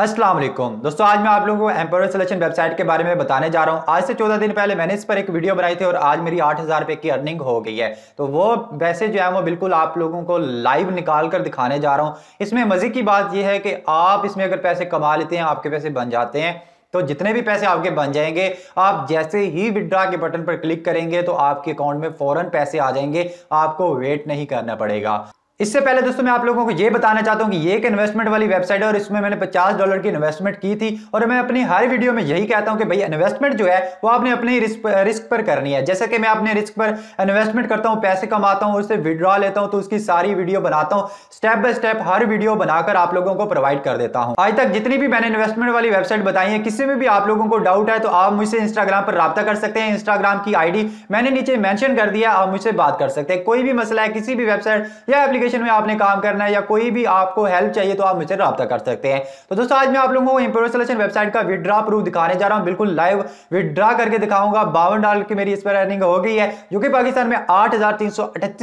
अस्सलाम वालेकुम दोस्तों आज मैं आप लोगों को एम्प्लॉयर सिलेक्शन वेबसाइट के बारे में बताने जा रहा हूँ आज से चौदह दिन पहले मैंने इस पर एक वीडियो बनाई थी और आज मेरी आठ हज़ार रुपये की अर्निंग हो गई है तो वो वैसे जो है वो बिल्कुल आप लोगों को लाइव निकाल कर दिखाने जा रहा हूँ इसमें मज़े की बात यह है कि आप इसमें अगर पैसे कमा लेते हैं आपके पैसे बन जाते हैं तो जितने भी पैसे आपके बन जाएंगे आप जैसे ही विदड्रा के बटन पर क्लिक करेंगे तो आपके अकाउंट में फौरन पैसे आ जाएंगे आपको वेट नहीं करना पड़ेगा इससे पहले दोस्तों मैं आप लोगों को यह बताना चाहता हूं कि ये एक इन्वेस्टमेंट वाली वेबसाइट है और इसमें मैंने 50 डॉलर की इन्वेस्टमेंट की थी और मैं अपनी हर वीडियो में यही कहता हूं कि भाई इन्वेस्टमेंट जो है वो आपने अपने रिस्क रिस्क पर करनी है जैसे कि मैं अपने रिस्क पर इन्वेस्टमेंट करता हूँ पैसे कमाता हूँ उससे विड्रॉ लेता हूँ तो उसकी सारी वीडियो बनाता हूँ स्टेप बाय स्टेप हर वीडियो बनाकर आप लोगों को प्रोवाइड कर देता हूँ आज तक जितनी भी मैंने इन्वेस्टमेंट वाली वेबसाइट बताई है किसी में भी आप लोगों को डाउट है तो आप मुझसे इंस्टाग्राम पर रब्ता कर सकते हैं इंस्टाग्राम की आईडी मैंने नीचे मैंशन कर दिया आप मुझसे बात कर सकते हैं कोई भी मसला है किसी भी वेबसाइट या एप्लीकेशन एप्लीकेशन में आपने काम करना है या कोई भी आपको हेल्प चाहिए तो आप मुझसे रब्ता कर सकते हैं तो दोस्तों आज मैं आप लोगों को एम्प्योर सोल्यूशन वेबसाइट का विड्रा प्रूफ दिखाने जा रहा हूँ बिल्कुल लाइव विड्रा करके दिखाऊंगा बावन डॉलर की मेरी इस पर अर्निंग हो गई है जो कि पाकिस्तान में आठ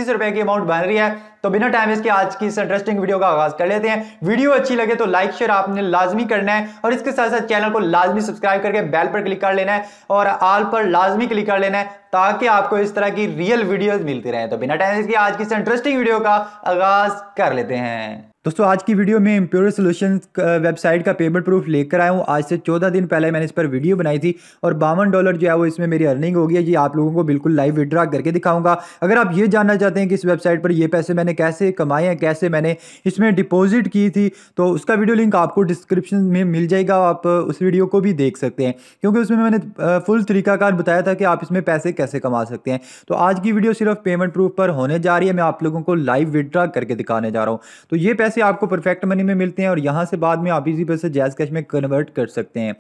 रुपए की अमाउंट बन रही है तो बिना टाइम इसके आज की इस इंटरेस्टिंग वीडियो का आगाज कर लेते हैं वीडियो अच्छी लगे तो लाइक शेयर आपने लाजमी करना है और इसके साथ साथ चैनल को लाजमी सब्सक्राइब करके बेल पर क्लिक कर लेना है और आल पर लाजमी क्लिक कर लेना है ताकि आपको इस तरह की रियल वीडियोस मिलती रहे तो बिना टाइम इसके आज की इस इंटरेस्टिंग वीडियो का आगाज कर लेते हैं दोस्तों आज की वीडियो में इम्प्योर सोल्यूशन वेबसाइट का पेमेंट प्रूफ लेकर आया हूँ आज से चौदह दिन पहले मैंने इस पर वीडियो बनाई थी और बावन डॉलर जो है वो इसमें मेरी अर्निंग होगी ये आप लोगों को बिल्कुल लाइव विड्रा करके दिखाऊंगा अगर आप ये जानना चाहते हैं कि इस वेबसाइट पर ये पैसे मैंने कैसे कमाए हैं कैसे मैंने इसमें डिपोजिट की थी तो उसका वीडियो लिंक आपको डिस्क्रिप्शन में मिल जाएगा आप उस वीडियो को भी देख सकते हैं क्योंकि उसमें मैंने फुल तरीकाकार बताया था कि आप इसमें पैसे कैसे कमा सकते हैं तो आज की वीडियो सिर्फ पेमेंट प्रूफ पर होने जा रही है मैं आप लोगों को लाइव विड्रा करके दिखाने जा रहा हूँ तो ये पैसे से आपको परफेक्ट मनी में मिलते हैं और यहाँ से बाद में आप इसी पैसे जैज कैश में कन्वर्ट कर सकते हैं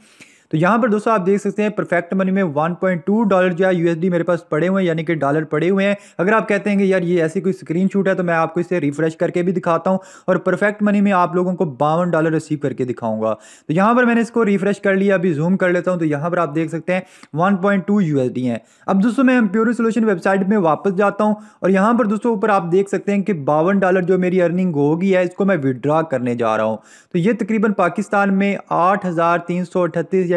तो यहाँ पर दोस्तों आप देख सकते हैं परफेक्ट मनी में 1.2 डॉलर या यूएसडी मेरे पास पड़े हुए हैं यानी कि डॉलर पड़े हुए हैं अगर आप कहते हैं कि यार ये ऐसी कोई स्क्रीन है तो मैं आपको इसे रिफ्रेश करके भी दिखाता हूँ और परफेक्ट मनी में आप लोगों को बावन डॉलर रिसीव करके दिखाऊंगा तो यहाँ पर मैंने इसको रिफ्रेश कर लिया अभी जूम कर लेता हूँ तो यहाँ पर आप देख सकते हैं वन पॉइंट हैं अब दोस्तों मैं प्योर सोल्यूशन वेबसाइट में वापस जाता हूँ और यहाँ पर दोस्तों ऊपर आप देख सकते हैं कि बावन डॉलर जो मेरी अर्निंग होगी है इसको मैं विदड्रॉ करने जा रहा हूँ तो ये तकरीबन पाकिस्तान में आठ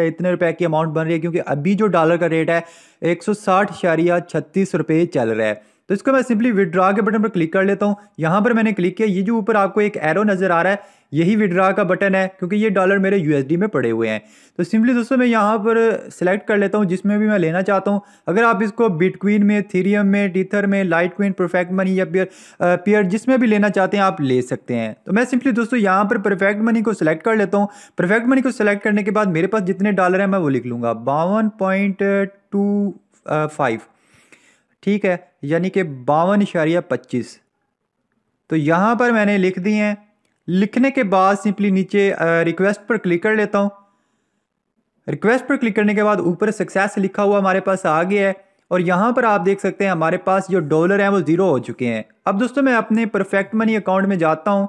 या या इतने रुपए की अमाउंट बन रही है क्योंकि अभी जो डॉलर का रेट है एक सौ साठ रुपये चल रहा है तो इसको मैं सिंपली विड्रा के बटन पर क्लिक कर लेता हूँ यहाँ पर मैंने क्लिक किया ये जो ऊपर आपको एक एरो नज़र आ रहा है यही विड्रा का बटन है क्योंकि ये डॉलर मेरे यूएसडी में पड़े हुए हैं तो सिंपली दोस्तों मैं यहाँ पर सेलेक्ट कर लेता हूँ जिसमें भी मैं लेना चाहता हूँ अगर आप इसको बिटक्वीन में थीरियम में टीथर में लाइट क्वीन परफेक्ट मनी या पियर पियर जिसमें भी लेना चाहते हैं आप ले सकते हैं तो मैं सिंपली दोस्तों यहाँ पर परफेक्ट मनी को सिलेक्ट कर लेता हूँ परफेक्ट मनी को सिलेक्ट करने के बाद मेरे पास जितने डॉलर हैं मैं वो लिख लूँगा बावन पॉइंट टू फाइव ठीक है यानी कि बावन इशारिया पच्चीस तो यहाँ पर मैंने लिख दी हैं लिखने के बाद सिंपली नीचे रिक्वेस्ट पर क्लिक कर लेता हूँ रिक्वेस्ट पर क्लिक करने के बाद ऊपर सक्सेस लिखा हुआ हमारे पास आ गया है और यहाँ पर आप देख सकते हैं हमारे पास जो डॉलर हैं वो ज़ीरो हो चुके हैं अब दोस्तों मैं अपने परफेक्ट मनी अकाउंट में जाता हूँ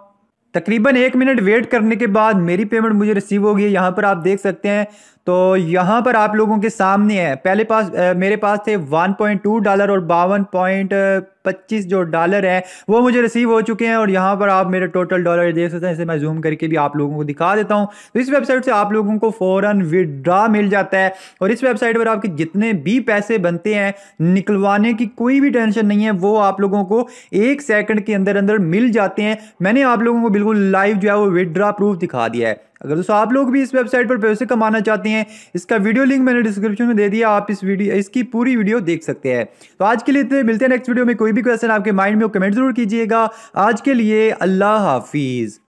तकरीबन एक मिनट वेट करने के बाद मेरी पेमेंट मुझे रिसीव होगी यहाँ पर आप देख सकते हैं तो यहाँ पर आप लोगों के सामने है पहले पास आ, मेरे पास थे 1.2 डॉलर और बावन पॉइंट पच्चीस जो डॉलर हैं वो मुझे रिसीव हो चुके हैं और यहाँ पर आप मेरे टोटल डॉलर देख सकते हैं इसे मैं जूम करके भी आप लोगों को दिखा देता हूँ तो इस वेबसाइट से आप लोगों को फ़ौरन विदड्रा मिल जाता है और इस वेबसाइट पर आपके जितने भी पैसे बनते हैं निकलवाने की कोई भी टेंशन नहीं है वो आप लोगों को एक सेकेंड के अंदर अंदर मिल जाते हैं मैंने आप लोगों को बिल्कुल लाइव जो है वो विदड्रा प्रूफ दिखा दिया है अगर दोस्तों आप लोग भी इस वेबसाइट पर पैसे कमाना चाहते हैं इसका वीडियो लिंक मैंने डिस्क्रिप्शन में दे दिया आप इस वीडियो इसकी पूरी वीडियो देख सकते हैं तो आज के लिए इतने मिलते हैं नेक्स्ट वीडियो में कोई भी क्वेश्चन आपके माइंड में कमेंट जरूर कीजिएगा आज के लिए अल्लाह हाफिज़